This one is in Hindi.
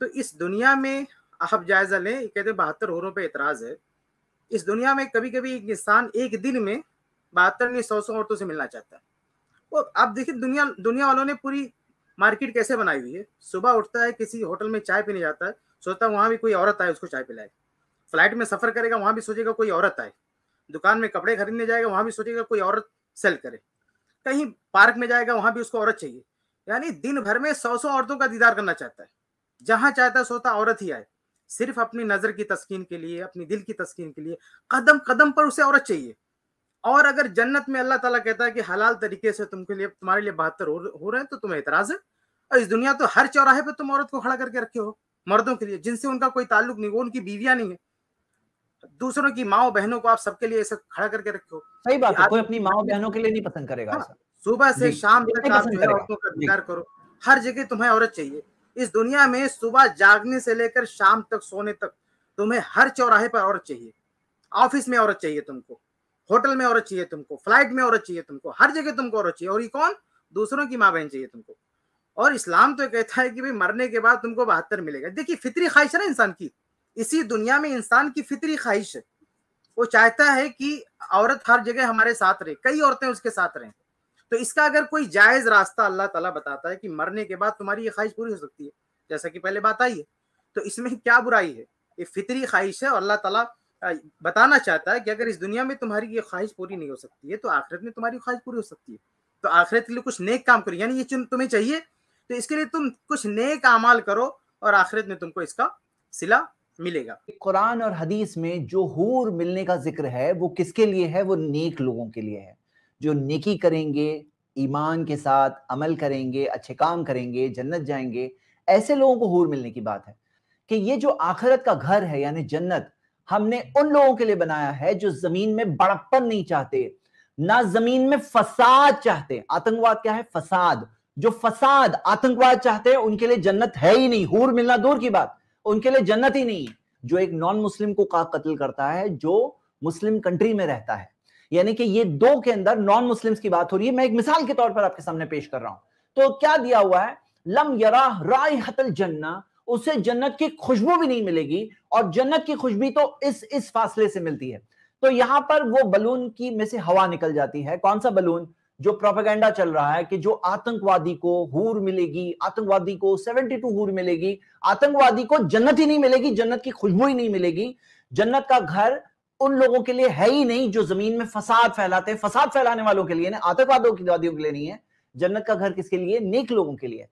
तो इस दुनिया में आप जायजा लें कहते हैं बहत्तर होरों पे एतराज है इस दुनिया में कभी कभी एक इंसान एक दिन में बहत्तर नहीं सौ सौ औरतों से मिलना चाहता है वो आप देखिए दुनिया दुनिया वालों ने पूरी मार्केट कैसे बनाई हुई है सुबह उठता है किसी होटल में चाय पीने जाता है सोचता है वहाँ भी कोई औरत आए उसको चाय पिलाए फ्लाइट में सफ़र करेगा वहाँ भी सोचेगा कोई औरत आए दुकान में कपड़े खरीदने जाएगा वहाँ भी सोचेगा कोई औरत सेल करे कहीं पार्क में जाएगा वहाँ भी उसको औरत चाहिए यानी दिन भर में सौ सौ औरतों का दीदार करना चाहता है जहां चाहता सोता औरत ही आए सिर्फ अपनी नजर की तस्कीन के लिए अपनी दिल की तस्कीन के लिए कदम कदम पर उसे औरत चाहिए और अगर जन्नत में अल्लाह ताला कहता है कि हलाल तरीके से तुमके लिए तुम्हारे लिए बहत्तर हो रहे हैं तो तुम्हें एतराज है और इस दुनिया तो हर चौराहे पर तुम औरत को खड़ा करके रखे हो मर्दों के लिए जिनसे उनका कोई ताल्लुक नहीं वो उनकी बीवियां नहीं है दूसरों की माओ बहनों को आप सबके लिए ऐसे खड़ा करके रखे हो सही बात है कोई अपनी माओ बहनों के लिए नहीं पसंद करेगा हाँ, सुबह से शाम तक आप औरतों का करो हर जगह तुम्हें औरत चाहिए इस दुनिया में सुबह जागने से लेकर शाम तक सोने तक तुम्हें हर चौराहे पर औरत चाहिए ऑफिस में औरत चाहिए तुमको होटल में औरत चाहिए तुमको फ्लाइट में औरत चाहिए तुमको हर जगह तुमको औरत चाहिए और ये कौन दूसरों की माँ बहन चाहिए तुमको और इस्लाम तो कहता है कि भाई मरने के बाद तुमको बहत्तर मिलेगा देखिए फितरी ख्वाहिश है ना इंसान की इसी दुनिया में इंसान की फितरी ख्वाहिश है वो चाहता है कि औरत हर जगह हमारे साथ रहे कई औरतें उसके साथ रहें तो इसका अगर कोई जायज रास्ता अल्लाह तला बताता है कि मरने के बाद तुम्हारी ये ख्वाहिश पूरी हो सकती है जैसा कि पहले बात आई है तो इसमें क्या बुराई है ये फितरी ख्वाहिश है और अल्लाह तला बताना चाहता है कि अगर इस दुनिया में तुम्हारी ये ख्वाहिश पूरी नहीं हो सकती है तो आखिरत में तुम्हारी ख्वाहिश पूरी हो सकती है तो आखिरत के लिए कुछ नेक काम करो यानी ये चुन तुम्हें चाहिए तो इसके लिए तुम कुछ नेक अमाल करो और आखिरत में तुमको इसका सिला मिलेगा कुरान और हदीस में जो हूर मिलने का जिक्र है वो किसके लिए है वो नेक लोगों के लिए है जो नेकी करेंगे ईमान के साथ अमल करेंगे अच्छे काम करेंगे जन्नत जाएंगे ऐसे लोगों को हूर मिलने की बात है कि ये जो आखिरत का घर है यानी जन्नत हमने उन लोगों के लिए बनाया है जो जमीन में बड़प्पन नहीं चाहते ना जमीन में फसाद चाहते आतंकवाद क्या है फसाद जो फसाद आतंकवाद चाहते हैं उनके लिए जन्नत है ही नहीं हूर मिलना दूर की बात उनके लिए जन्नत ही नहीं जो एक नॉन मुस्लिम को का कत्ल करता है जो मुस्लिम कंट्री में रहता है यानी कि ये दो के अंदर नॉन मुस्लिम्स की बात हो रही है मैं एक मिसाल के तौर पर आपके सामने पेश कर रहा हूं तो क्या दिया हुआ है लम यरा राय हतल जन्ना उसे जन्नत की खुशबू भी नहीं मिलेगी और जन्नत की खुशबू तो इस इस फासले से मिलती है तो यहां पर वो बलून की में से हवा निकल जाती है कौन सा बलून जो प्रोपेगेंडा चल रहा है कि जो आतंकवादी को हूर मिलेगी आतंकवादी को 72 हूर मिलेगी आतंकवादी को जन्नत ही नहीं मिलेगी जन्नत की खुशबू ही नहीं मिलेगी जन्नत का घर उन लोगों के लिए है ही नहीं जो जमीन में फसाद फैलाते हैं फसाद फैलाने वालों के लिए ना आतंकवादियों के लिए नहीं है जन्नत का घर किसके लिए नेक लोगों के लिए